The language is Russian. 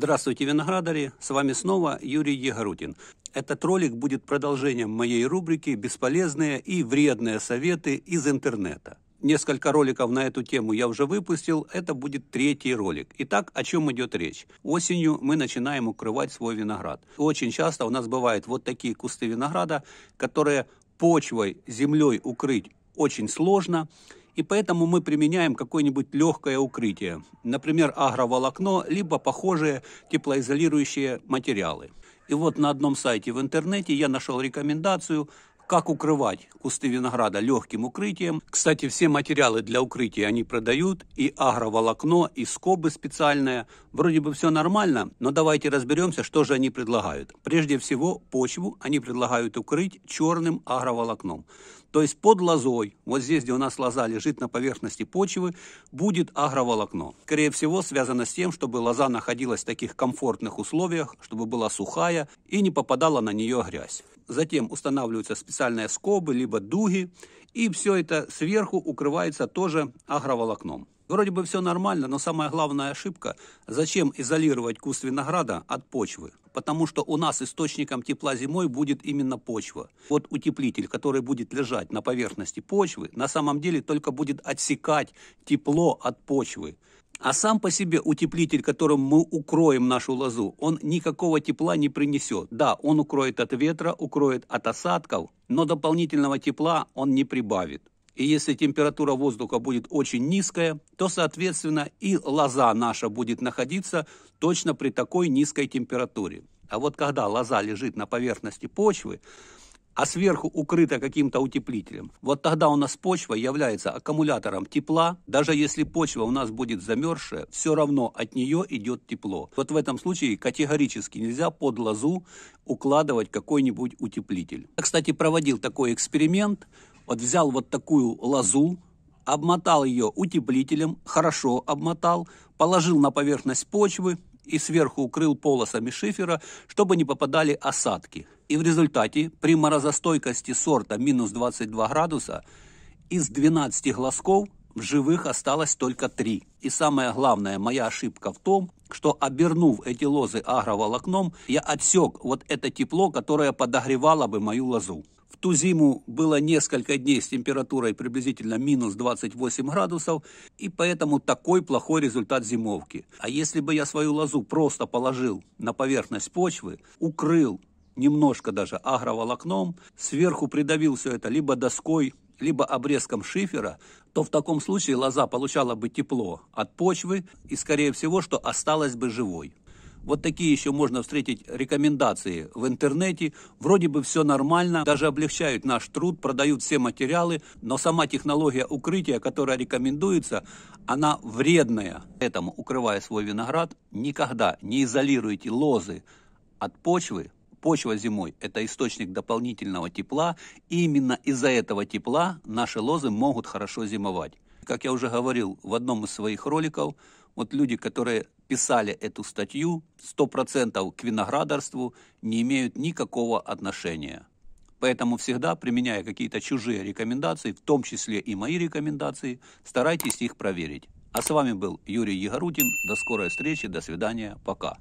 Здравствуйте, виноградари! С вами снова Юрий Егорутин. Этот ролик будет продолжением моей рубрики «Бесполезные и вредные советы из интернета». Несколько роликов на эту тему я уже выпустил, это будет третий ролик. Итак, о чем идет речь? Осенью мы начинаем укрывать свой виноград. Очень часто у нас бывают вот такие кусты винограда, которые почвой, землей укрыть очень сложно. И поэтому мы применяем какое-нибудь легкое укрытие, например, агроволокно, либо похожие теплоизолирующие материалы. И вот на одном сайте в интернете я нашел рекомендацию, как укрывать кусты винограда легким укрытием. Кстати, все материалы для укрытия они продают, и агроволокно, и скобы специальные. Вроде бы все нормально, но давайте разберемся, что же они предлагают. Прежде всего, почву они предлагают укрыть черным агроволокном то есть под лозой, вот здесь, где у нас лоза лежит на поверхности почвы, будет агроволокно. Скорее всего, связано с тем, чтобы лоза находилась в таких комфортных условиях, чтобы была сухая и не попадала на нее грязь. Затем устанавливаются специальные скобы, либо дуги, и все это сверху укрывается тоже агроволокном. Вроде бы все нормально, но самая главная ошибка – зачем изолировать куст винограда от почвы? Потому что у нас источником тепла зимой будет именно почва. Вот утеплитель, который будет лежать на поверхности почвы, на самом деле только будет отсекать тепло от почвы. А сам по себе утеплитель, которым мы укроем нашу лозу, он никакого тепла не принесет. Да, он укроет от ветра, укроет от осадков, но дополнительного тепла он не прибавит. И если температура воздуха будет очень низкая, то, соответственно, и лоза наша будет находиться точно при такой низкой температуре. А вот когда лоза лежит на поверхности почвы, а сверху укрыта каким-то утеплителем. Вот тогда у нас почва является аккумулятором тепла. Даже если почва у нас будет замерзшая, все равно от нее идет тепло. Вот в этом случае категорически нельзя под лозу укладывать какой-нибудь утеплитель. Я, кстати, проводил такой эксперимент. Вот взял вот такую лозу, обмотал ее утеплителем, хорошо обмотал, положил на поверхность почвы и сверху укрыл полосами шифера, чтобы не попадали осадки. И в результате при морозостойкости сорта минус 22 градуса из 12 глазков в живых осталось только 3. И самое главное, моя ошибка в том, что обернув эти лозы агроволокном, я отсек вот это тепло, которое подогревало бы мою лозу ту зиму было несколько дней с температурой приблизительно минус 28 градусов, и поэтому такой плохой результат зимовки. А если бы я свою лозу просто положил на поверхность почвы, укрыл немножко даже агроволокном, сверху придавил все это либо доской, либо обрезком шифера, то в таком случае лоза получала бы тепло от почвы и, скорее всего, что осталась бы живой. Вот такие еще можно встретить рекомендации в интернете. Вроде бы все нормально, даже облегчают наш труд, продают все материалы, но сама технология укрытия, которая рекомендуется, она вредная. Поэтому, укрывая свой виноград, никогда не изолируйте лозы от почвы, почва зимой – это источник дополнительного тепла, и именно из-за этого тепла наши лозы могут хорошо зимовать. Как я уже говорил в одном из своих роликов, вот люди, которые писали эту статью, 100% к виноградарству не имеют никакого отношения. Поэтому всегда, применяя какие-то чужие рекомендации, в том числе и мои рекомендации, старайтесь их проверить. А с вами был Юрий Егорутин. До скорой встречи, до свидания, пока.